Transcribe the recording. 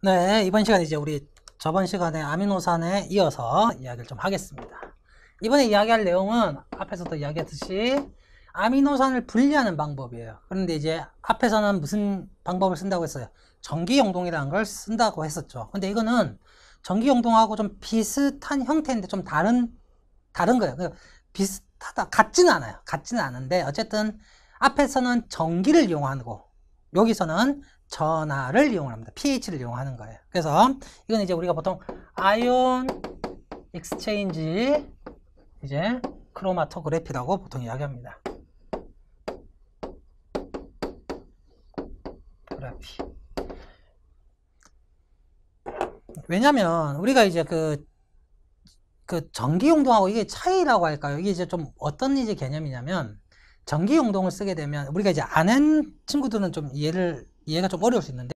네, 이번 시간 이제 우리 저번 시간에 아미노산에 이어서 이야기를 좀 하겠습니다. 이번에 이야기할 내용은 앞에서도 이야기했듯이 아미노산을 분리하는 방법이에요. 그런데 이제 앞에서는 무슨 방법을 쓴다고 했어요? 전기용동이라는 걸 쓴다고 했었죠. 근데 이거는 전기용동하고 좀 비슷한 형태인데 좀 다른 다른 거예요. 비슷하다 같지는 않아요. 같지는 않은데 어쨌든 앞에서는 전기를 이용하고 여기서는 전하를 이용합니다. pH를 이용하는 거예요. 그래서 이건 이제 우리가 보통 아이온 익스체인지 이제 크로마토그래피라고 보통 이야기합니다. 그래피. 왜냐면 우리가 이제 그, 그 전기 용도하고 이게 차이라고 할까요? 이게 이제 좀 어떤 이제 개념이냐면 전기 용동을 쓰게 되면 우리가 이제 아는 친구들은 좀 이해를 이해가 좀 어려울 수 있는데